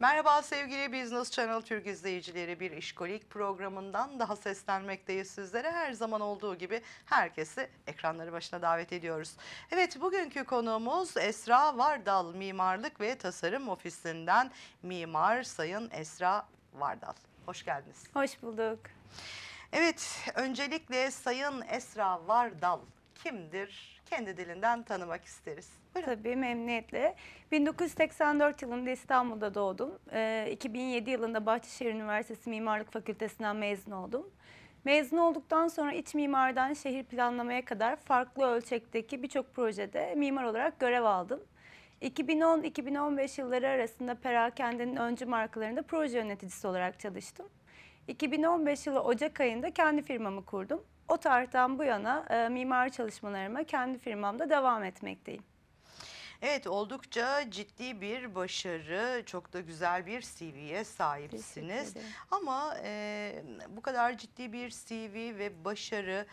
Merhaba sevgili Business Channel Türk izleyicileri bir işkolik programından daha seslenmekteyiz sizlere. Her zaman olduğu gibi herkesi ekranları başına davet ediyoruz. Evet bugünkü konuğumuz Esra Vardal Mimarlık ve Tasarım Ofisi'nden mimar Sayın Esra Vardal. Hoş geldiniz. Hoş bulduk. Evet öncelikle Sayın Esra Vardal kimdir? Kendi dilinden tanımak isteriz. Buyurun. Tabii memnuniyetle. 1984 yılında İstanbul'da doğdum. Ee, 2007 yılında Bahçeşehir Üniversitesi Mimarlık Fakültesinden mezun oldum. Mezun olduktan sonra iç mimardan şehir planlamaya kadar farklı ölçekteki birçok projede mimar olarak görev aldım. 2010-2015 yılları arasında Perakende'nin öncü markalarında proje yöneticisi olarak çalıştım. 2015 yılı Ocak ayında kendi firmamı kurdum. O tarihten bu yana e, mimar çalışmalarıma kendi firmamda devam etmekteyim. Evet oldukça ciddi bir başarı, çok da güzel bir CV'ye sahipsiniz. Ama e, bu kadar ciddi bir CV ve başarı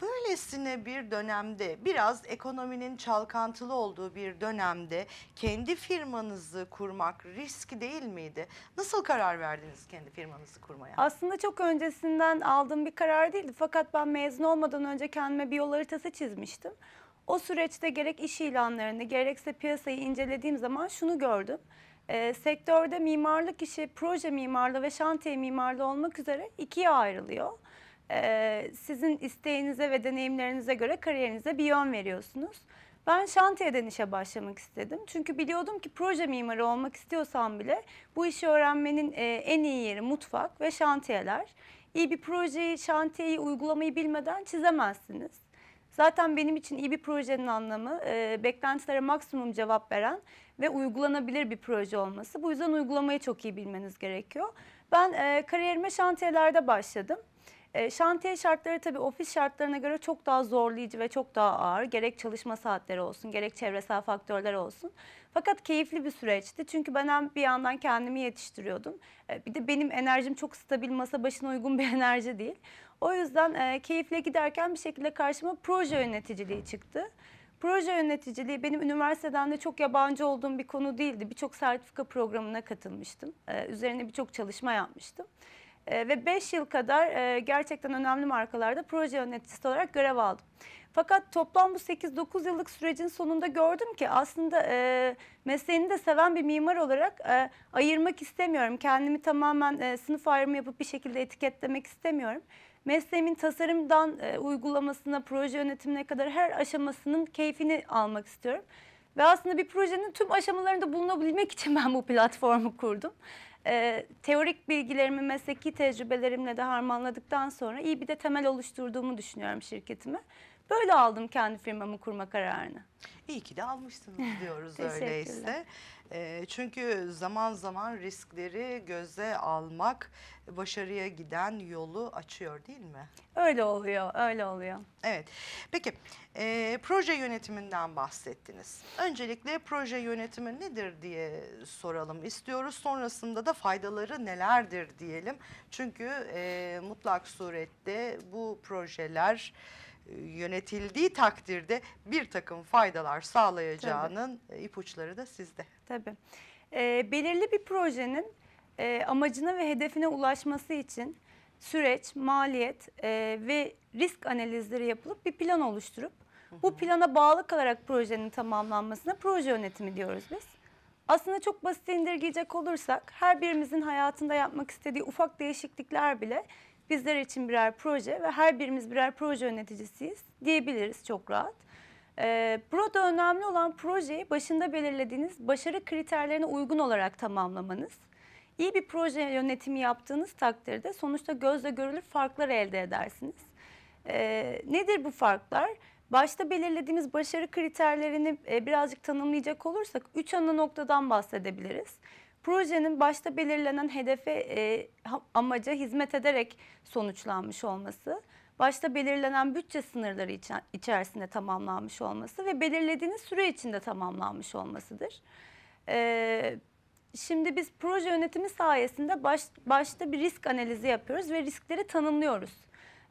böylesine bir dönemde biraz ekonominin çalkantılı olduğu bir dönemde kendi firmanızı kurmak risk değil miydi? Nasıl karar verdiniz kendi firmanızı kurmaya? Aslında çok öncesinden aldığım bir karar değildi. Fakat ben mezun olmadan önce kendime bir yol haritası çizmiştim. O süreçte gerek iş ilanlarını gerekse piyasayı incelediğim zaman şunu gördüm. E, sektörde mimarlık işi, proje mimarlığı ve şantiye mimarlığı olmak üzere ikiye ayrılıyor. E, sizin isteğinize ve deneyimlerinize göre kariyerinize bir yön veriyorsunuz. Ben şantiyeden işe başlamak istedim. Çünkü biliyordum ki proje mimarı olmak istiyorsam bile bu işi öğrenmenin e, en iyi yeri mutfak ve şantiyeler. İyi bir projeyi, şantiyeyi uygulamayı bilmeden çizemezsiniz. Zaten benim için iyi bir projenin anlamı e, beklentilere maksimum cevap veren ve uygulanabilir bir proje olması. Bu yüzden uygulamayı çok iyi bilmeniz gerekiyor. Ben e, kariyerime şantiyelerde başladım. E, şantiye şartları tabii ofis şartlarına göre çok daha zorlayıcı ve çok daha ağır. Gerek çalışma saatleri olsun, gerek çevresel faktörler olsun. Fakat keyifli bir süreçti. Çünkü ben bir yandan kendimi yetiştiriyordum. E, bir de benim enerjim çok stabil, masa başına uygun bir enerji değil. O yüzden e, keyifle giderken bir şekilde karşıma proje yöneticiliği çıktı. Proje yöneticiliği benim üniversiteden de çok yabancı olduğum bir konu değildi. Birçok sertifika programına katılmıştım. Ee, üzerine birçok çalışma yapmıştım. E, ve 5 yıl kadar e, gerçekten önemli markalarda proje yöneticisi olarak görev aldım. Fakat toplam bu 8-9 yıllık sürecin sonunda gördüm ki aslında e, mesleğini de seven bir mimar olarak e, ayırmak istemiyorum. Kendimi tamamen e, sınıf ayrımı yapıp bir şekilde etiketlemek istemiyorum. Mesleğimin tasarımdan e, uygulamasına, proje yönetimine kadar her aşamasının keyfini almak istiyorum. Ve aslında bir projenin tüm aşamalarında bulunabilmek için ben bu platformu kurdum e, teorik bilgilerimi mesleki tecrübelerimle de harmanladıktan sonra iyi bir de temel oluşturduğumu düşünüyorum şirketimi. Böyle aldım kendi firmamı kurma kararını. İyi ki de almışsınız diyoruz öyleyse. E, çünkü zaman zaman riskleri göze almak başarıya giden yolu açıyor değil mi? Öyle oluyor, öyle oluyor. Evet. Peki e, proje yönetiminden bahsettiniz. Öncelikle proje yönetimi nedir diye soralım istiyoruz. Sonrasında da faydaları nelerdir diyelim. Çünkü e, mutlak surette bu projeler yönetildiği takdirde bir takım faydalar sağlayacağının Tabii. E, ipuçları da sizde. Tabii. E, belirli bir projenin e, amacına ve hedefine ulaşması için süreç, maliyet e, ve risk analizleri yapılıp bir plan oluşturup bu plana bağlı kalarak projenin tamamlanmasına proje yönetimi diyoruz biz. Aslında çok basit indirgeyecek olursak her birimizin hayatında yapmak istediği ufak değişiklikler bile Bizler için birer proje ve her birimiz birer proje yöneticisiyiz diyebiliriz çok rahat. Ee, burada önemli olan projeyi başında belirlediğiniz başarı kriterlerine uygun olarak tamamlamanız. İyi bir proje yönetimi yaptığınız takdirde sonuçta gözle görülür farklar elde edersiniz. Ee, nedir bu farklar? Başta belirlediğimiz başarı kriterlerini e, birazcık tanımlayacak olursak üç ana noktadan bahsedebiliriz projenin başta belirlenen hedefe, e, amaca hizmet ederek sonuçlanmış olması, başta belirlenen bütçe sınırları içer içerisinde tamamlanmış olması ve belirlediğiniz süre içinde tamamlanmış olmasıdır. E, şimdi biz proje yönetimi sayesinde baş, başta bir risk analizi yapıyoruz ve riskleri tanımlıyoruz.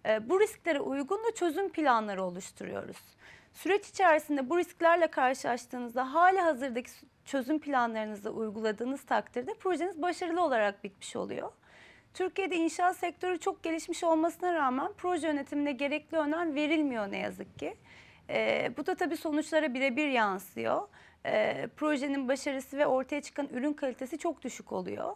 E, bu risklere uygun da çözüm planları oluşturuyoruz. Süreç içerisinde bu risklerle karşılaştığınızda hali hazırdaki çözüm planlarınızı uyguladığınız takdirde projeniz başarılı olarak bitmiş oluyor. Türkiye'de inşaat sektörü çok gelişmiş olmasına rağmen proje yönetiminde gerekli önem verilmiyor ne yazık ki. E, bu da tabii sonuçlara birebir yansıyor. E, projenin başarısı ve ortaya çıkan ürün kalitesi çok düşük oluyor.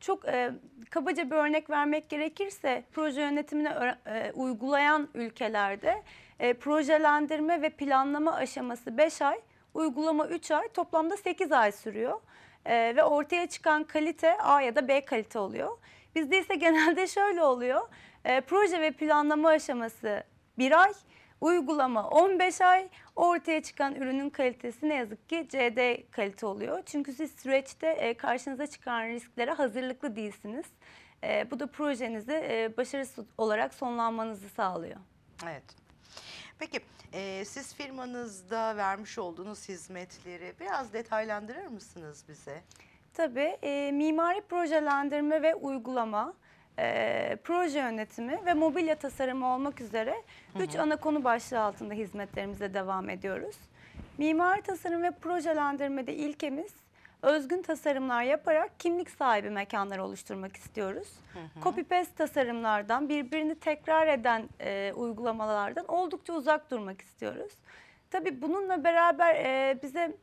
Çok e, kabaca bir örnek vermek gerekirse proje yönetimine e, uygulayan ülkelerde e, projelendirme ve planlama aşaması 5 ay, Uygulama 3 ay toplamda 8 ay sürüyor e, ve ortaya çıkan kalite A ya da B kalite oluyor. Bizde ise genelde şöyle oluyor. E, proje ve planlama aşaması 1 ay, uygulama 15 ay, ortaya çıkan ürünün kalitesi ne yazık ki CD kalite oluyor. Çünkü siz süreçte e, karşınıza çıkan risklere hazırlıklı değilsiniz. Ee, bu da projenizi e, başarısız olarak sonlanmanızı sağlıyor. Evet. Peki e, siz firmanızda vermiş olduğunuz hizmetleri biraz detaylandırır mısınız bize? Tabii e, mimari projelendirme ve uygulama, e, proje yönetimi ve mobilya tasarımı olmak üzere 3 ana konu başlığı altında hizmetlerimize devam ediyoruz. Mimari tasarım ve projelendirmede ilkemiz özgün tasarımlar yaparak kimlik sahibi mekanlar oluşturmak istiyoruz. Hı hı. Copy paste tasarımlardan, birbirini tekrar eden e, uygulamalardan oldukça uzak durmak istiyoruz. Tabii bununla beraber e, bize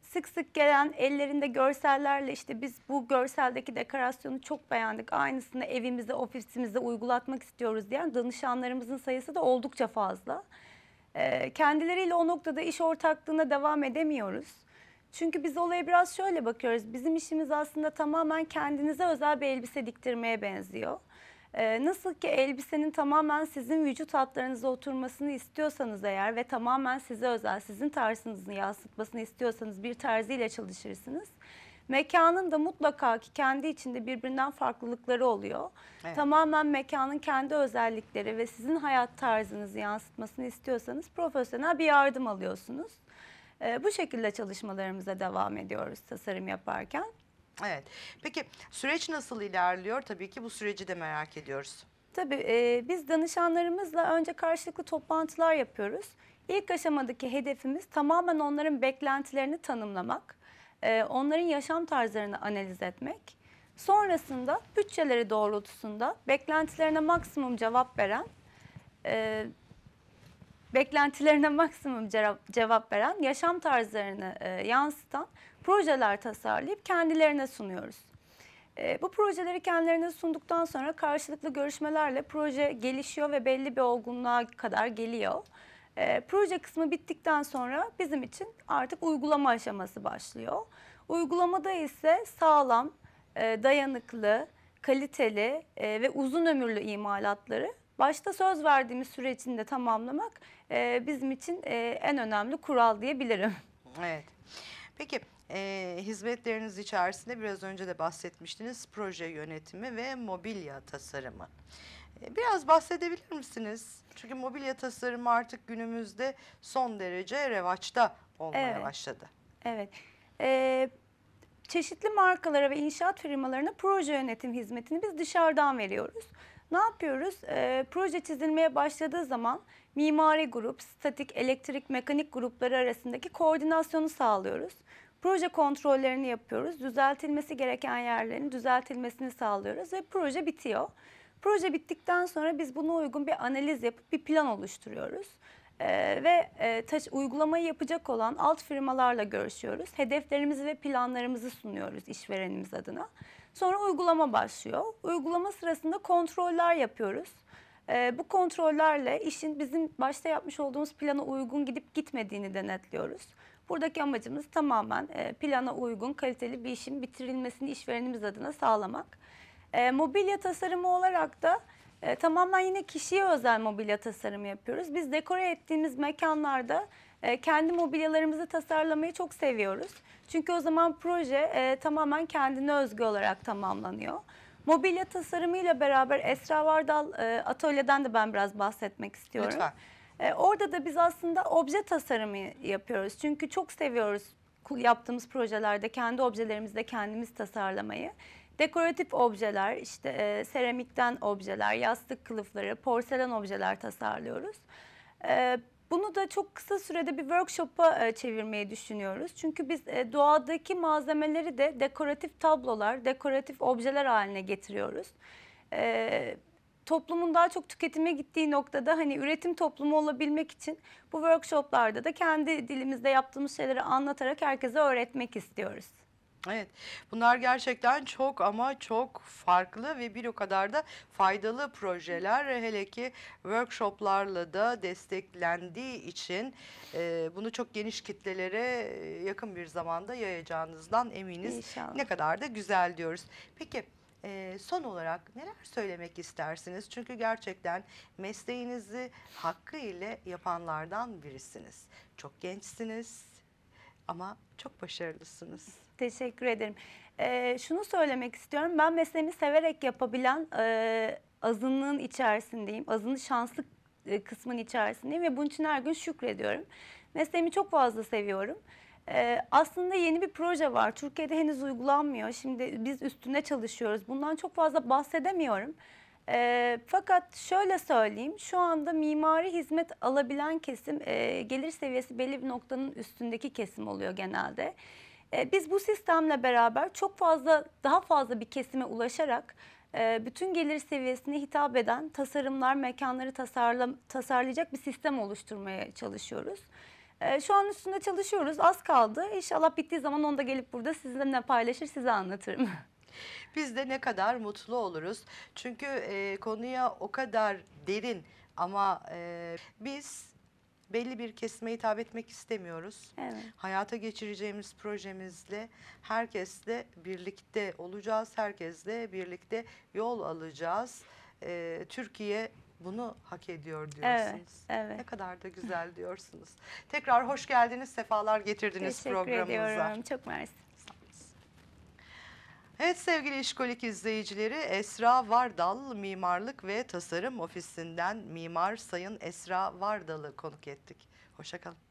sık sık gelen ellerinde görsellerle işte biz bu görseldeki dekorasyonu çok beğendik. Aynısını evimize, ofisimize uygulatmak istiyoruz diyen danışanlarımızın sayısı da oldukça fazla. E, kendileriyle o noktada iş ortaklığına devam edemiyoruz. Çünkü biz olaya biraz şöyle bakıyoruz. Bizim işimiz aslında tamamen kendinize özel bir elbise diktirmeye benziyor. Ee, nasıl ki elbisenin tamamen sizin vücut hatlarınıza oturmasını istiyorsanız eğer ve tamamen size özel, sizin tarzınızı yansıtmasını istiyorsanız bir terziyle çalışırsınız. Mekanın da mutlaka ki kendi içinde birbirinden farklılıkları oluyor. Evet. Tamamen mekanın kendi özellikleri ve sizin hayat tarzınızı yansıtmasını istiyorsanız profesyonel bir yardım alıyorsunuz. E, bu şekilde çalışmalarımıza devam ediyoruz tasarım yaparken. Evet. Peki süreç nasıl ilerliyor? Tabii ki bu süreci de merak ediyoruz. Tabii e, biz danışanlarımızla önce karşılıklı toplantılar yapıyoruz. İlk aşamadaki hedefimiz tamamen onların beklentilerini tanımlamak, e, onların yaşam tarzlarını analiz etmek. Sonrasında bütçeleri doğrultusunda beklentilerine maksimum cevap veren e, beklentilerine maksimum cevap veren, yaşam tarzlarını e, yansıtan projeler tasarlayıp kendilerine sunuyoruz. E, bu projeleri kendilerine sunduktan sonra karşılıklı görüşmelerle proje gelişiyor ve belli bir olgunluğa kadar geliyor. E, proje kısmı bittikten sonra bizim için artık uygulama aşaması başlıyor. Uygulamada ise sağlam, dayanıklı, kaliteli ve uzun ömürlü imalatları başta söz verdiğimiz sürecini de tamamlamak e, bizim için e, en önemli kural diyebilirim. Evet. Peki e, hizmetleriniz içerisinde biraz önce de bahsetmiştiniz proje yönetimi ve mobilya tasarımı. E, biraz bahsedebilir misiniz? Çünkü mobilya tasarımı artık günümüzde son derece revaçta olmaya evet. başladı. Evet. Evet çeşitli markalara ve inşaat firmalarına proje yönetim hizmetini biz dışarıdan veriyoruz. Ne yapıyoruz? E, proje çizilmeye başladığı zaman mimari grup, statik, elektrik, mekanik grupları arasındaki koordinasyonu sağlıyoruz. Proje kontrollerini yapıyoruz. Düzeltilmesi gereken yerlerin düzeltilmesini sağlıyoruz ve proje bitiyor. Proje bittikten sonra biz buna uygun bir analiz yapıp bir plan oluşturuyoruz. Ee, ve e, taş, uygulamayı yapacak olan alt firmalarla görüşüyoruz. Hedeflerimizi ve planlarımızı sunuyoruz işverenimiz adına. Sonra uygulama başlıyor. Uygulama sırasında kontroller yapıyoruz. E, bu kontrollerle işin bizim başta yapmış olduğumuz plana uygun gidip gitmediğini denetliyoruz. Buradaki amacımız tamamen e, plana uygun, kaliteli bir işin bitirilmesini işverenimiz adına sağlamak. E, mobilya tasarımı olarak da e, tamamen yine kişiye özel mobilya tasarımı yapıyoruz. Biz dekore ettiğimiz mekanlarda e, kendi mobilyalarımızı tasarlamayı çok seviyoruz. Çünkü o zaman proje e, tamamen kendine özgü olarak tamamlanıyor. Mobilya tasarımıyla beraber Esra Vardal e, atölyeden de ben biraz bahsetmek istiyorum. Lütfen. E, orada da biz aslında obje tasarımı yapıyoruz. Çünkü çok seviyoruz yaptığımız projelerde kendi objelerimizde kendimiz tasarlamayı. Dekoratif objeler, işte e, seramikten objeler, yastık kılıfları, porselen objeler tasarlıyoruz. E, bunu da çok kısa sürede bir workshop'a e, çevirmeyi düşünüyoruz. Çünkü biz e, doğadaki malzemeleri de dekoratif tablolar, dekoratif objeler haline getiriyoruz. Evet toplumun daha çok tüketime gittiği noktada hani üretim toplumu olabilmek için bu workshoplarda da kendi dilimizde yaptığımız şeyleri anlatarak herkese öğretmek istiyoruz. Evet bunlar gerçekten çok ama çok farklı ve bir o kadar da faydalı projeler. Hele ki workshoplarla da desteklendiği için e, bunu çok geniş kitlelere e, yakın bir zamanda yayacağınızdan eminiz. İnşallah. Ne kadar da güzel diyoruz. Peki. E, son olarak neler söylemek istersiniz? Çünkü gerçekten mesleğinizi hakkı ile yapanlardan birisiniz. Çok gençsiniz ama çok başarılısınız. Teşekkür ederim. Ee, şunu söylemek istiyorum. Ben mesleğimi severek yapabilen e, azınlığın içerisindeyim. Azının şanslı e, kısmın içerisindeyim ve bunun için her gün şükrediyorum. Mesleğimi çok fazla seviyorum. Ee, aslında yeni bir proje var. Türkiye'de henüz uygulanmıyor. Şimdi biz üstünde çalışıyoruz. Bundan çok fazla bahsedemiyorum. E, fakat şöyle söyleyeyim, şu anda mimari hizmet alabilen kesim e, gelir seviyesi belli bir noktanın üstündeki kesim oluyor genelde. E, biz bu sistemle beraber çok fazla daha fazla bir kesime ulaşarak e, bütün gelir seviyesine hitap eden tasarımlar, mekanları tasarla, tasarlayacak bir sistem oluşturmaya çalışıyoruz. E, şu an üstünde çalışıyoruz. Az kaldı. İnşallah bittiği zaman onda gelip burada sizinle paylaşır, size anlatırım. Biz de ne kadar mutlu oluruz. Çünkü e, konuya o kadar derin ama e, biz belli bir kesime hitap etmek istemiyoruz. Evet. Hayata geçireceğimiz projemizle herkesle birlikte olacağız. Herkesle birlikte yol alacağız. E, Türkiye bunu hak ediyor diyorsunuz. Evet, evet. Ne kadar da güzel diyorsunuz. Tekrar hoş geldiniz, sefalar getirdiniz Teşekkür programımıza. Teşekkür ediyorum. Çok mersi. Evet sevgili İşkolik izleyicileri Esra Vardal Mimarlık ve Tasarım Ofisi'nden Mimar Sayın Esra Vardal'ı konuk ettik. Hoşçakalın.